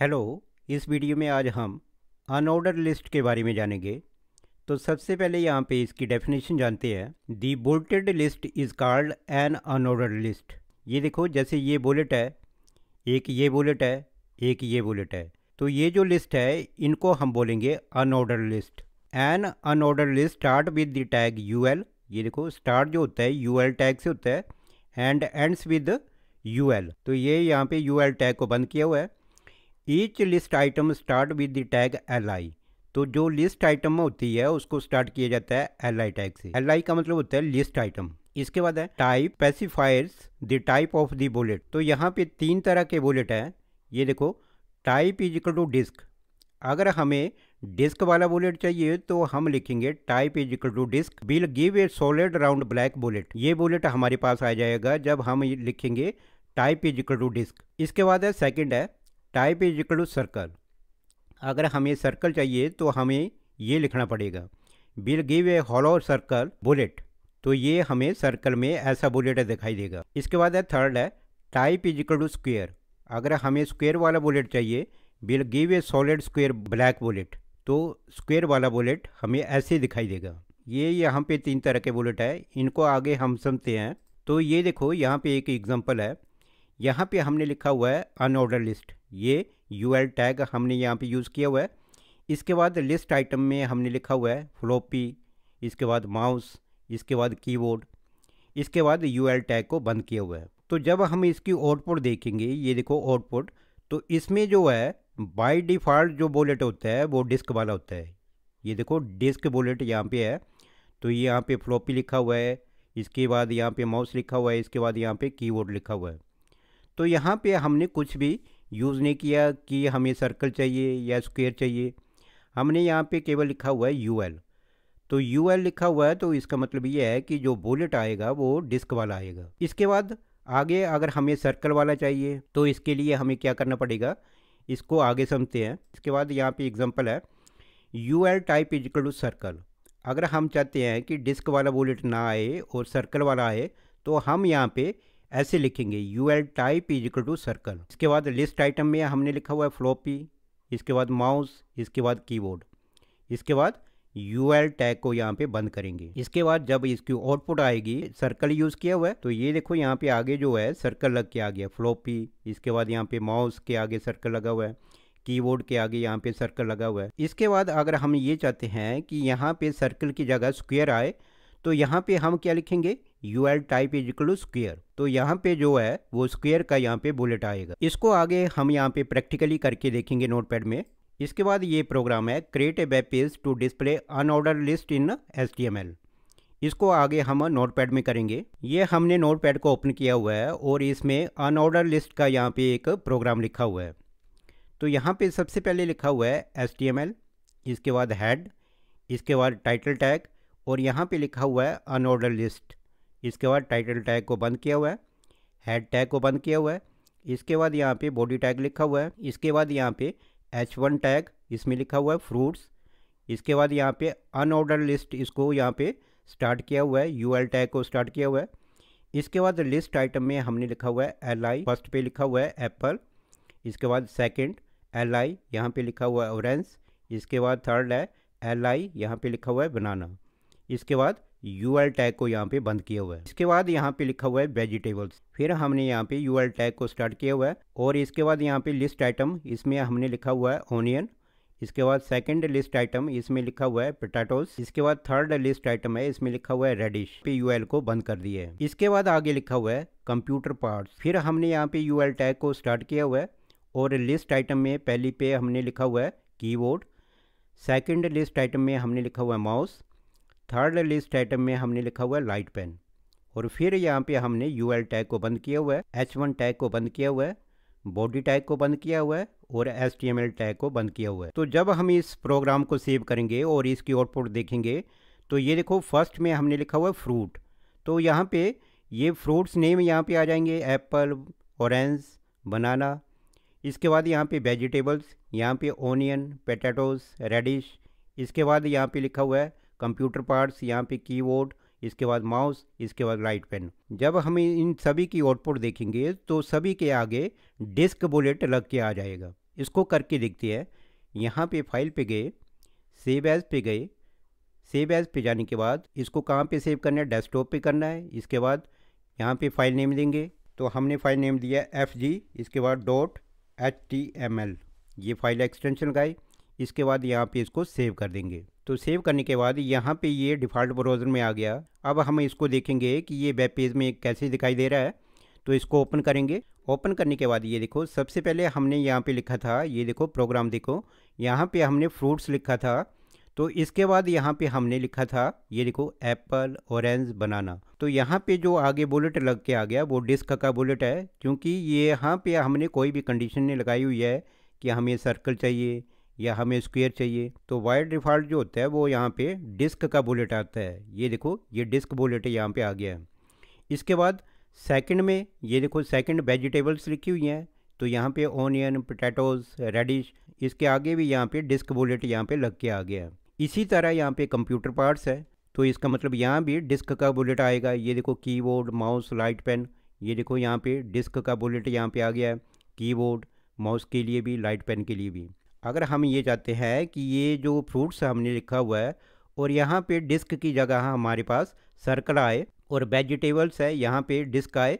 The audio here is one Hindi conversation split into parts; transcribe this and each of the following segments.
हेलो इस वीडियो में आज हम अनऑर्डर लिस्ट के बारे में जानेंगे तो सबसे पहले यहाँ पे इसकी डेफिनेशन जानते हैं the bulleted list is called an unordered list ये देखो जैसे ये बुलेट है एक ये बुलेट है एक ये बुलेट है तो ये जो लिस्ट है इनको हम बोलेंगे unordered list an unordered list start with the tag U L ये देखो स्टार्ट जो होता है यू एल टैग से होता है and ends with U L तो ये यहाँ पे यू एल टैग को बंद किया हुआ है each list item start with the tag L I तो जो लिस्ट आइटम होती है उसको स्टार्ट किया जाता है एल आई टैग से एल आई का मतलब होता है लिस्ट आइटम इसके बाद है type specifies the type of the bullet तो यहाँ पे तीन तरह के बुलेट हैं ये देखो type is equal to disc अगर हमें डिस्क वाला बुलेट चाहिए तो हम लिखेंगे type is equal to disc will give a solid round black bullet ये बुलेट हमारे पास आ जाएगा जब हम लिखेंगे type is equal to disc इसके बाद है सेकेंड है type is equal to circle अगर हमें सर्कल चाहिए तो हमें ये लिखना पड़ेगा will give a hollow circle bullet तो ये हमें सर्कल में ऐसा बुलेट दिखाई देगा इसके बाद है थर्ड है type is equal to square अगर हमें स्क्वेयर वाला बुलेट चाहिए will give a solid square black bullet तो स्क्वेयर वाला बुलेट हमें ऐसे दिखाई देगा ये यहाँ पे तीन तरह के बुलेट है इनको आगे हम समझते हैं तो ये देखो यहाँ पे एक एग्जांपल है यहाँ पे हमने लिखा हुआ है अनऑर्डर लिस्ट ये यू एल टैग हमने यहाँ पे यूज़ किया हुआ है इसके बाद लिस्ट आइटम में हमने लिखा हुआ है फ्लोपी इसके बाद माउस इसके बाद कीबोर्ड इसके बाद यू एल टैग को बंद किया हुआ है तो जब हम इसकी आउटपुट देखेंगे ये देखो आउटपुट तो इसमें जो है बाय डिफ़ॉल्ट जो बोलेट होता है वो डिस्क वाला होता है ये देखो डिस्क बोलेट यहाँ पे है तो ये यहाँ पे फ्लॉपी लिखा हुआ है इसके बाद यहाँ पे माउस लिखा हुआ है इसके बाद यहाँ पे कीबोर्ड लिखा हुआ है तो यहाँ पे हमने कुछ भी यूज़ नहीं किया कि हमें सर्कल चाहिए या स्क्वेयर चाहिए हमने यहाँ पे केवल लिखा हुआ है यू एल तो यू एल लिखा हुआ है तो इसका मतलब ये है कि जो बुलेट आएगा वो डिस्क वाला आएगा इसके बाद आगे अगर हमें सर्कल वाला चाहिए तो इसके लिए हमें क्या करना पड़ेगा इसको आगे समझते हैं इसके बाद यहाँ पे एग्जांपल है U L type is to circle अगर हम चाहते हैं कि डिस्क वाला बुलेट ना आए और सर्कल वाला आए तो हम यहाँ पे ऐसे लिखेंगे U L type is equal to circle इसके बाद लिस्ट आइटम में हमने लिखा हुआ है फ्लोपी इसके बाद माउस इसके बाद कीबोर्ड इसके बाद यू एल टैग को यहाँ पे बंद करेंगे इसके बाद जब इसकी आउटपुट आएगी सर्कल यूज़ किया हुआ है तो ये देखो यहाँ पे आगे जो है सर्कल लग के आ गया फ्लोपी इसके बाद यहाँ पे माउस के आगे सर्कल लगा हुआ है कीबोर्ड के आगे यहाँ पे सर्कल लगा हुआ है इसके बाद अगर हम ये चाहते हैं कि यहाँ पे सर्कल की जगह स्क्वेयर आए तो यहाँ पे हम क्या लिखेंगे U L type is equal to square तो यहाँ पे जो है वो स्क्वेयर का यहाँ पे बुलेट आएगा इसको आगे हम यहाँ पे प्रैक्टिकली करके देखेंगे नोटपैड में इसके बाद ये प्रोग्राम है create a web page to display unordered list in S इसको आगे हम नोटपैड में करेंगे ये हमने नोटपैड को ओपन किया हुआ है और इसमें अनऑर्डर लिस्ट का यहाँ पे एक प्रोग्राम लिखा हुआ है तो यहाँ पे सबसे पहले लिखा हुआ है एस टी एम एल इसके बाद हेड इसके बाद टाइटल टैग और यहाँ पे लिखा हुआ है अनऑर्डर लिस्ट इसके बाद टाइटल टैग को बंद किया हुआ है हेड टैग को बंद किया हुआ है इसके बाद यहाँ पे बॉडी टैग लिखा हुआ है इसके बाद यहाँ पे एच वन टैग इसमें लिखा हुआ है फ्रूट्स इसके बाद यहाँ पे अनऑर्डर लिस्ट इसको यहाँ पे स्टार्ट किया हुआ है यू एल टैग को स्टार्ट किया हुआ है इसके बाद लिस्ट आइटम में हमने लिखा हुआ है एल आई फर्स्ट पे लिखा हुआ है एप्पल इसके बाद सेकेंड एल आई यहाँ पर लिखा हुआ है ऑरेंज इसके बाद थर्ड है एल आई यहाँ पर लिखा हुआ है बनाना इसके बाद यू एल टैग को यहाँ पे बंद किया हुआ है इसके बाद यहाँ पे लिखा हुआ है वेजिटेबल्स फिर हमने यहाँ पे यू एल टैग को स्टार्ट किया हुआ है और इसके बाद यहाँ पे लिस्ट आइटम इसमें हमने लिखा हुआ है ऑनियन इसके बाद सेकंड लिस्ट आइटम इसमें लिखा हुआ है पोटैटोस इसके बाद थर्ड लिस्ट आइटम है इसमें लिखा हुआ है रेडिश पे यूएल को बंद कर दिया है इसके बाद आगे लिखा हुआ है कंप्यूटर पार्ट्स फिर हमने यहाँ पे यूएल टैग को स्टार्ट किया हुआ है और लिस्ट आइटम में पहली पे हमने लिखा हुआ है कीबोर्ड सेकंड लिस्ट आइटम में हमने लिखा हुआ है माउस थर्ड लिस्ट आइटम में हमने लिखा हुआ है लाइट पेन और फिर यहाँ पे हमने यू एल टैग को बंद किया हुआ है एच वन टैग को बंद किया हुआ है बॉडी टैग को बंद किया हुआ है और S T M L tag को बंद किया हुआ है तो जब हम इस प्रोग्राम को सेव करेंगे और इसकी आउटपुट देखेंगे तो ये देखो फर्स्ट में हमने लिखा हुआ है फ्रूट तो यहाँ पे ये फ्रूट्स नेम यहाँ पे आ जाएंगे एप्पल ऑरेंज बनाना इसके बाद यहाँ पे वेजिटेबल्स यहाँ पे ऑनियन पेटाटोस रेडिश इसके बाद यहाँ पे लिखा हुआ है कंप्यूटर पार्ट्स यहाँ पे कीबोर्ड इसके बाद माउस इसके बाद राइट पेन जब हम इन सभी की आउटपुट देखेंगे तो सभी के आगे डिस्क बुलेट लग के आ जाएगा इसको करके देखते हैं यहाँ पे फाइल पे गए सेव एज पे गए सेव एज पे जाने के बाद इसको कहाँ पे सेव करना है डेस्कटॉप पे करना है इसके बाद यहाँ पे फाइल नेम देंगे तो हमने फाइल नेम दिया एफ जी इसके बाद dot H T M L ये फाइल एक्सटेंशन लगाई इसके बाद यहाँ पे इसको सेव कर देंगे तो सेव करने के बाद यहाँ पे ये डिफ़ॉल्ट ब्राउज़र में आ गया अब हम इसको देखेंगे कि ये वेब पेज में कैसे दिखाई दे रहा है तो इसको ओपन करेंगे ओपन करने के बाद ये देखो सबसे पहले हमने यहाँ पे लिखा था ये देखो प्रोग्राम देखो यहाँ पे हमने फ्रूट्स लिखा था तो इसके बाद यहाँ पे हमने लिखा था ये देखो एप्पल ऑरेंज बनाना तो यहाँ पे जो आगे बुलेट लग के आ गया वो डिस्क का बुलेट है क्योंकि ये यहाँ पे हमने कोई भी कंडीशन नहीं लगाई हुई है कि हमें सर्कल चाहिए या हमें स्क्वेयर चाहिए तो वाइड डिफ़ॉल्ट जो होता है वो यहाँ पे डिस्क का बुलेट आता है ये देखो ये डिस्क बुलेट है यहाँ पे आ गया है इसके बाद सेकंड में ये देखो सेकंड वेजिटेबल्स लिखी हुई हैं तो यहाँ पे ऑनियन पोटैटोज़ रेडिश इसके आगे भी यहाँ पे डिस्क बुलेट यहाँ पे लग के आ गया है इसी तरह यहाँ पे कंप्यूटर पार्ट्स है तो इसका मतलब यहाँ भी डिस्क का बुलेट आएगा ये देखो कीबोर्ड माउस लाइट पेन ये देखो यहाँ पे डिस्क का बुलेट यहाँ पे आ गया है कीबोर्ड माउस के लिए भी लाइट पेन के लिए भी अगर हम ये चाहते हैं कि ये जो फ्रूट्स हमने लिखा हुआ है और यहाँ पे डिस्क की जगह हमारे पास सर्कल आए और वेजिटेबल्स है यहाँ पे डिस्क आए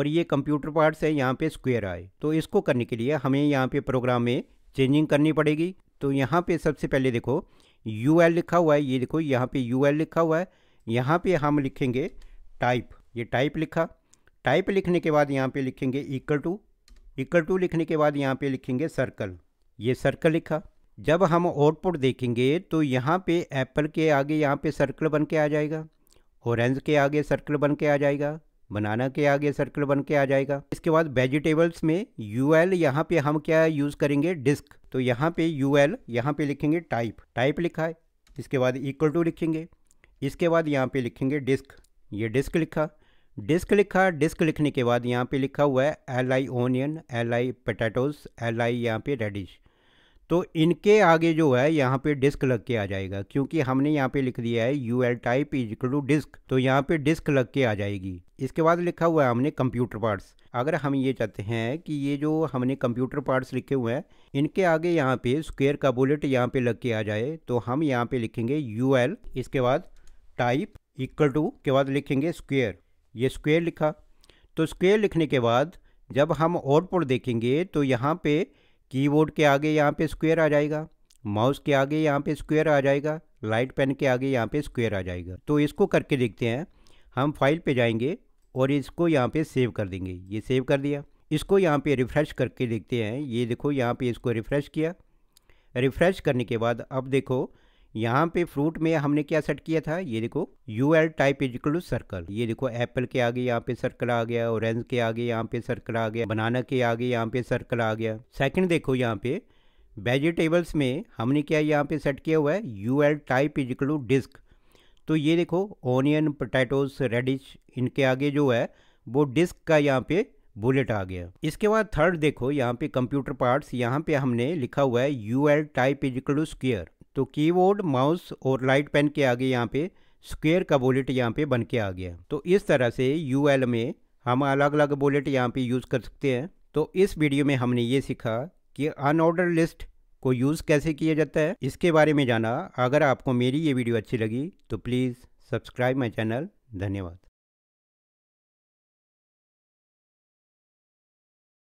और ये कंप्यूटर पार्ट्स है यहाँ पे स्क्वायर आए तो इसको करने के लिए हमें यहाँ पे प्रोग्राम में चेंजिंग करनी पड़ेगी तो यहाँ पे सबसे पहले देखो यू एल लिखा हुआ है ये देखो यहाँ पे यू एल लिखा हुआ है यहाँ पे हम लिखेंगे टाइप ये टाइप लिखा टाइप लिखने के बाद यहाँ पे लिखेंगे इक्वल टू इक्वल टू लिखने के बाद यहाँ पे लिखेंगे सर्कल ये सर्कल लिखा जब हम आउटपुट देखेंगे तो यहाँ पे एप्पल के आगे यहाँ पे सर्कल बन के आ जाएगा ऑरेंज के आगे सर्कल बन के आ जाएगा बनाना के आगे सर्कल बन के आ जाएगा इसके बाद वेजिटेबल्स में यू एल यहाँ पे हम क्या यूज़ करेंगे डिस्क तो यहाँ पे यू एल यहाँ पे लिखेंगे टाइप टाइप लिखा है इसके बाद इक्वल टू लिखेंगे इसके बाद यहाँ पे लिखेंगे डिस्क ये डिस्क लिखा डिस्क लिखा डिस्क लिखने के बाद यहाँ पे लिखा हुआ है L I onion L I potatoes L I यहाँ पे रेडिश तो इनके आगे जो है यहाँ पे डिस्क लग के आ जाएगा क्योंकि हमने यहाँ पे लिख दिया है U L type is to disc तो यहाँ पे डिस्क लग के आ जाएगी इसके बाद लिखा हुआ है हमने कंप्यूटर पार्ट्स अगर हम ये चाहते हैं कि ये जो हमने कंप्यूटर पार्ट्स लिखे हुए हैं इनके आगे यहाँ पे स्क्वेयर का बुलेट यहाँ पे लग के आ जाए तो हम यहाँ पे लिखेंगे यू एल इसके बाद टाइप इक्वल टू के बाद लिखेंगे स्क्वेयर ये स्क्वेयर लिखा तो स्क्वेयर लिखने के बाद जब हम आउटपुट देखेंगे तो यहाँ पे कीबोर्ड के आगे यहाँ पे स्क्वेयर आ जाएगा माउस के आगे यहाँ पे स्क्वेयर आ जाएगा लाइट पेन के आगे यहाँ पे स्क्वेयर आ जाएगा तो इसको करके देखते हैं हम फाइल पे जाएंगे और इसको यहाँ पे सेव कर देंगे ये सेव कर दिया इसको यहाँ पे रिफ़्रेश करके देखते हैं ये देखो यहाँ पे इसको रिफ़्रेश किया रिफ़्रेश करने के बाद अब देखो यहाँ पे फ्रूट में हमने क्या सेट किया था ये देखो U L type is equal to circle ये देखो एप्पल के आगे यहाँ पे सर्कल आ गया ऑरेंज के आगे यहाँ पे सर्कल आ गया बनाना के आगे यहाँ पे सर्कल आ गया सेकंड देखो यहाँ पे वेजिटेबल्स में हमने क्या यहाँ पे सेट किया हुआ है U L type is equal to disc तो ये देखो ऑनियन पोटैटोस रेडिश इनके आगे जो है वो डिस्क का यहाँ पे बुलेट आ गया इसके बाद थर्ड देखो यहाँ पे कंप्यूटर पार्ट्स यहाँ पे हमने लिखा हुआ है U L type is equal to तो कीबोर्ड माउस और लाइट पेन के आगे यहाँ पे स्क्वेयर का बुलेट यहाँ पे बन के आ गया तो इस तरह से यू में हम अलग अलग बुलेट यहाँ पे यूज़ कर सकते हैं तो इस वीडियो में हमने ये सीखा कि अनऑर्डर लिस्ट को यूज़ कैसे किया जाता है इसके बारे में जाना अगर आपको मेरी ये वीडियो अच्छी लगी तो प्लीज़ सब्सक्राइब माई चैनल धन्यवाद